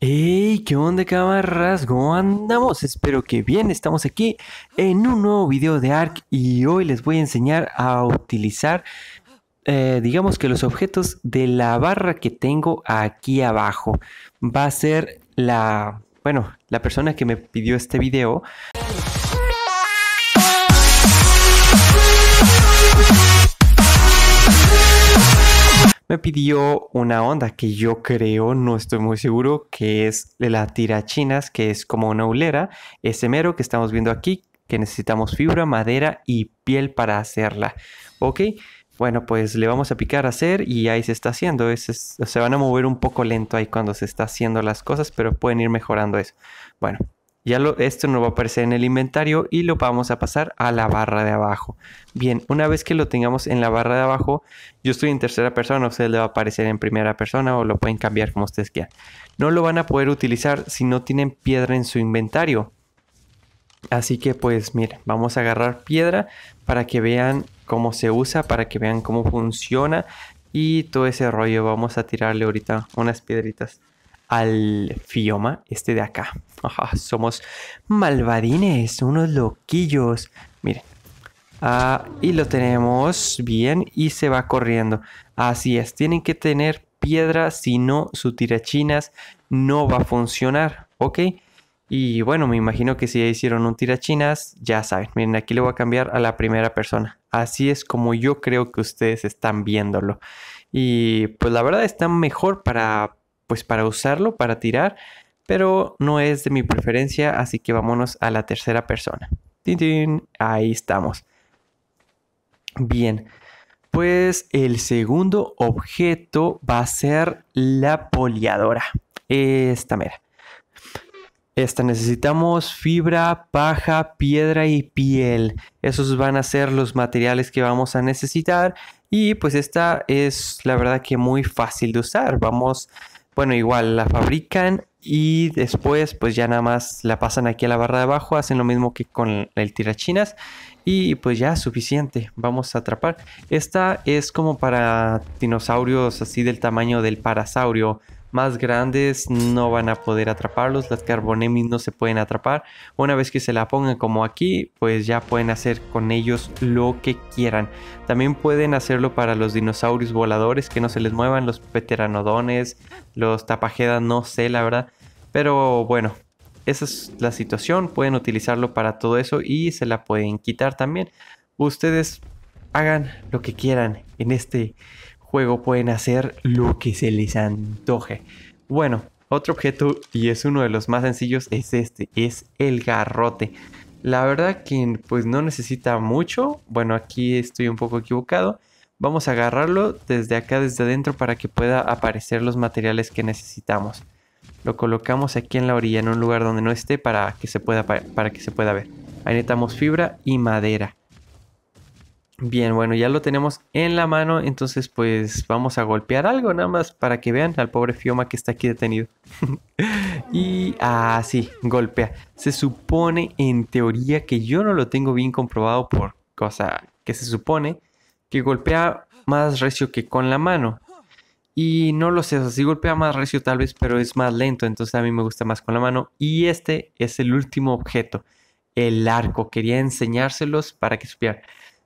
¡Hey! ¿Qué onda, cámaras? ¿Cómo andamos? Espero que bien. Estamos aquí en un nuevo video de ARC y hoy les voy a enseñar a utilizar, eh, digamos que los objetos de la barra que tengo aquí abajo. Va a ser la, bueno, la persona que me pidió este video pidió una onda que yo creo, no estoy muy seguro, que es de la chinas, que es como una ulera, ese mero que estamos viendo aquí, que necesitamos fibra, madera y piel para hacerla. ¿Ok? Bueno, pues le vamos a picar a hacer y ahí se está haciendo. se van a mover un poco lento ahí cuando se está haciendo las cosas, pero pueden ir mejorando eso. Bueno, ya esto no va a aparecer en el inventario y lo vamos a pasar a la barra de abajo. Bien, una vez que lo tengamos en la barra de abajo, yo estoy en tercera persona, ustedes le va a aparecer en primera persona o lo pueden cambiar como ustedes quieran. No lo van a poder utilizar si no tienen piedra en su inventario. Así que pues miren, vamos a agarrar piedra para que vean cómo se usa, para que vean cómo funciona y todo ese rollo. Vamos a tirarle ahorita unas piedritas al fioma este de acá. somos malvadines, unos loquillos. Miren. Ah, y lo tenemos bien y se va corriendo. Así es, tienen que tener piedra, si no su tirachinas no va a funcionar, ¿ok? Y bueno, me imagino que si ya hicieron un tirachinas, ya saben. Miren, aquí le voy a cambiar a la primera persona. Así es como yo creo que ustedes están viéndolo. Y pues la verdad está mejor para pues para usarlo, para tirar, pero no es de mi preferencia, así que vámonos a la tercera persona. Ahí estamos. Bien, pues el segundo objeto va a ser la poliadora. Esta mira. Esta necesitamos fibra, paja, piedra y piel. Esos van a ser los materiales que vamos a necesitar. Y pues esta es la verdad que muy fácil de usar. Vamos bueno, igual la fabrican y después pues ya nada más la pasan aquí a la barra de abajo, hacen lo mismo que con el tirachinas y pues ya suficiente, vamos a atrapar. Esta es como para dinosaurios así del tamaño del parasaurio más grandes no van a poder atraparlos, las carbonemis no se pueden atrapar. Una vez que se la pongan como aquí, pues ya pueden hacer con ellos lo que quieran. También pueden hacerlo para los dinosaurios voladores que no se les muevan, los pteranodones, los tapajedas, no sé la verdad. Pero bueno, esa es la situación, pueden utilizarlo para todo eso y se la pueden quitar también. Ustedes hagan lo que quieran en este juego pueden hacer lo que se les antoje. Bueno, otro objeto y es uno de los más sencillos es este, es el garrote. La verdad que pues no necesita mucho, bueno aquí estoy un poco equivocado. Vamos a agarrarlo desde acá, desde adentro para que pueda aparecer los materiales que necesitamos. Lo colocamos aquí en la orilla, en un lugar donde no esté para que se pueda, para que se pueda ver. Ahí necesitamos fibra y madera. Bien, bueno, ya lo tenemos en la mano, entonces pues vamos a golpear algo nada más para que vean al pobre Fioma que está aquí detenido. y, así, ah, golpea. Se supone en teoría que yo no lo tengo bien comprobado por cosa que se supone que golpea más recio que con la mano. Y no lo sé, si golpea más recio tal vez, pero es más lento, entonces a mí me gusta más con la mano. Y este es el último objeto, el arco. Quería enseñárselos para que supieran.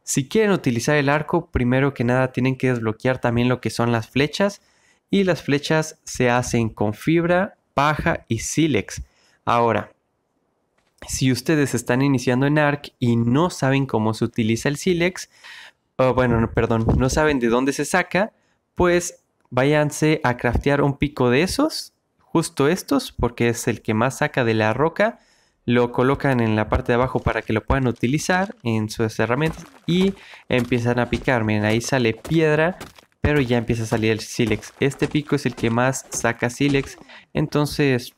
Si quieren utilizar el arco, primero que nada tienen que desbloquear también lo que son las flechas y las flechas se hacen con fibra, paja y sílex. Ahora, si ustedes están iniciando en ARC y no saben cómo se utiliza el sílex, bueno, perdón, no saben de dónde se saca, pues váyanse a craftear un pico de esos, justo estos, porque es el que más saca de la roca lo colocan en la parte de abajo para que lo puedan utilizar en sus herramientas y empiezan a picar. Miren, ahí sale piedra, pero ya empieza a salir el sílex. Este pico es el que más saca sílex, entonces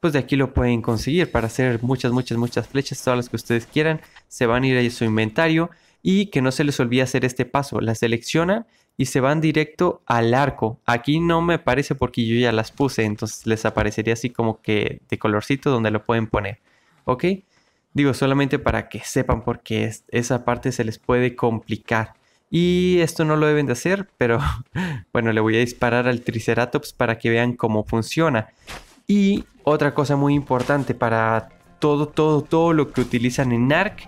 pues de aquí lo pueden conseguir para hacer muchas, muchas, muchas flechas, todas las que ustedes quieran. Se van a ir a su inventario y que no se les olvide hacer este paso. la seleccionan y se van directo al arco. Aquí no me aparece porque yo ya las puse, entonces les aparecería así como que de colorcito donde lo pueden poner. ¿ok? Digo, solamente para que sepan porque esa parte se les puede complicar. Y esto no lo deben de hacer, pero bueno, le voy a disparar al Triceratops para que vean cómo funciona. Y otra cosa muy importante para todo, todo, todo lo que utilizan en ARC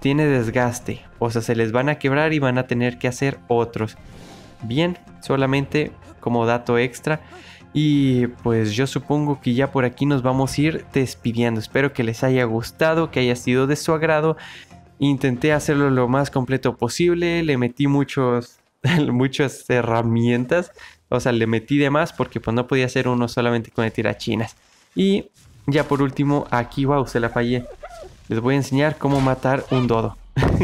tiene desgaste. O sea, se les van a quebrar y van a tener que hacer otros. Bien, solamente como dato extra. Y pues yo supongo que ya por aquí nos vamos a ir despidiendo. Espero que les haya gustado, que haya sido de su agrado. Intenté hacerlo lo más completo posible, le metí muchos, muchas herramientas, o sea, le metí de más porque pues no podía hacer uno solamente con el tirachinas. Y ya por último, aquí, wow, se la fallé. Les voy a enseñar cómo matar un dodo.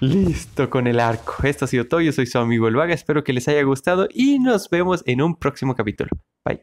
Listo con el arco. Esto ha sido todo. Yo soy su amigo El Vaga. Espero que les haya gustado y nos vemos en un próximo capítulo. Bye.